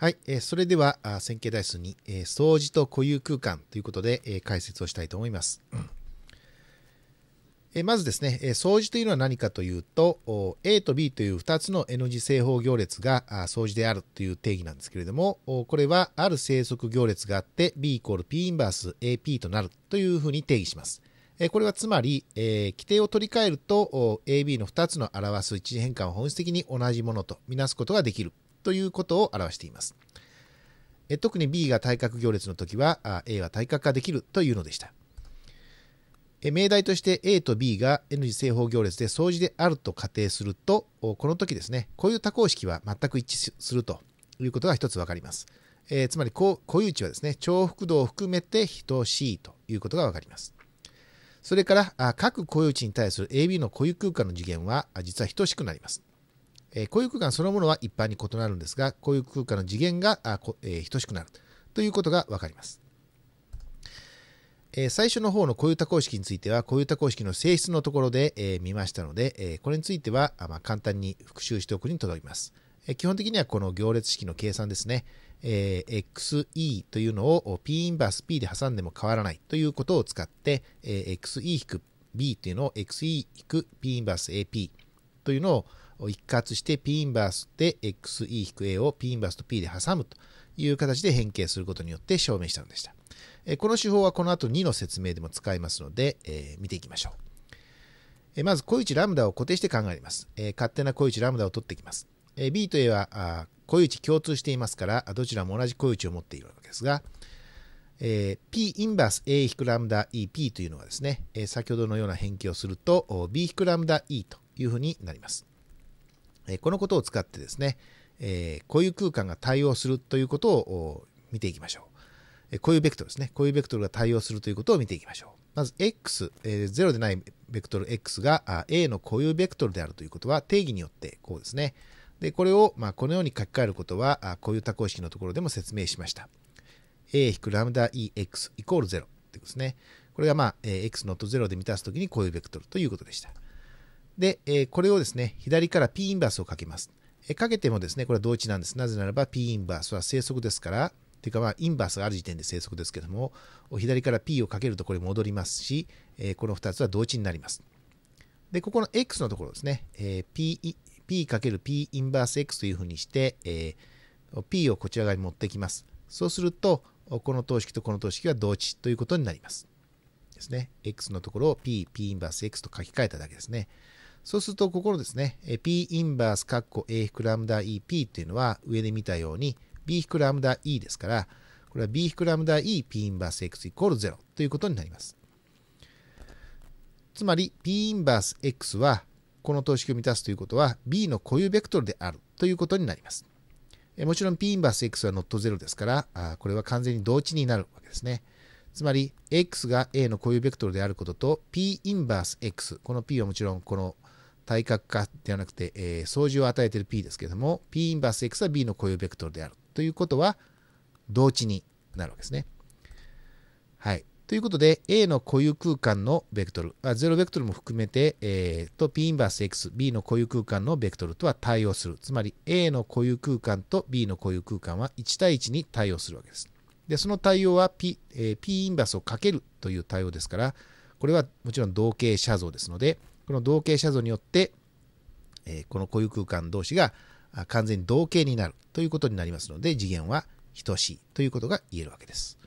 はい、えー、それでは線形代数に、えー、掃除と固有空間ということで、えー、解説をしたいと思います。えー、まずですね、えー、掃除というのは何かというと、A と B という2つの N 字正方行列が掃除であるという定義なんですけれども、これはある正則行列があって B イコール P インバース AP となるというふうに定義します。これはつまり、えー、規定を取り替えると AB の2つの表す一次変換を本質的に同じものとみなすことができるということを表しています。え特に B が対角行列の時はあ A は対角化できるというのでした。え命題として A と B が N 次正方行列で相似であると仮定すると、この時ですね、こういう多項式は全く一致するということが一つ分かります。えー、つまりこう、固有値はですね、重複度を含めて等しいということが分かります。それから、各固有値に対する AB の固有空間の次元は実は等しくなります。えー、固有空間そのものは一般に異なるんですが、固有空間の次元が、あえー、等しくなるということがわかります。え最初の方の固有多項式については、固有多項式の性質のところで、え見ましたので、えこれについては、ま簡単に復習しておくにとどめます、え基本的にはこの行列式の計算ですね、え XE というのを P インバース P で挟んでも変わらないということを使って、え XE-B というのを XE-P インバース AP というのをを一括して P インバースで XE-A を P インバースと P で挟むという形で変形することによって証明したのでした。この手法はこの後2の説明でも使いますので、えー、見ていきましょう。まず、小一ラムダを固定して考えます。えー、勝手な小一ラムダを取ってきます。えー、B と A は小一共通していますから、どちらも同じ小一を持っているわけですが、えー、P インバース A 引くラムダ EP というのはですね、えー、先ほどのような変形をすると B 引くラムダ E というふうになります。えこのことを使ってですね、え固有空間が対応するということを見ていきましょう。え固有ベクトルですね。固有ベクトルが対応するということを見ていきましょう。まず x、え0でないベクトル x が a の固有ベクトルであるということは定義によってこうですね。で、これを、まあ、このように書き換えることは固有多項式のところでも説明しました。a-lambdaex イコール0ということですね。これが、まあ、x not 0で満たすときに固有ベクトルということでした。で、えこれをですね、左から P インバースをかけます。えかけてもですね、これは同一なんです。なぜならば P インバースは正則ですから、ていうかまあ、インバースがある時点で正則ですけども、左から P をかけるとこれ戻りますし、えこの2つは同一になります。で、ここの X のところですね、え P、P かける P インバース X というふうにして、え P をこちら側に持ってきます。そうすると、この等式とこの等式は同値ということになります。ですね。X のところを P、P インバース X と書き換えただけですね。そうすると、ここのですね、P インバースカッコ A 引くラムダ EP っていうのは上で見たように B 引くラムダ E ですから、これは B 引くラムダ E P インバース X イコール0ということになります。つまり P インバース X はこの等式を満たすということは B の固有ベクトルであるということになります。もちろん P インバース X はノット0ですから、これは完全に同値になるわけですね。つまり、X が A の固有ベクトルであることと、P インバース X、この P はもちろんこの対角化ではなくて、えー、相乗を与えている P ですけれども、P インバース X は B の固有ベクトルである。ということは、同値になるわけですね。はい。ということで、A の固有空間のベクトル、あ0ベクトルも含めて、えー、と P インバース X、B の固有空間のベクトルとは対応する。つまり、A の固有空間と B の固有空間は1対1に対応するわけです。で、その対応は P,、えー、P インバースをかけるという対応ですから、これはもちろん同型写像ですので、この同型写像によって、えこの固有空間同士が完全に同型になるということになりますので次元は等しいということが言えるわけです。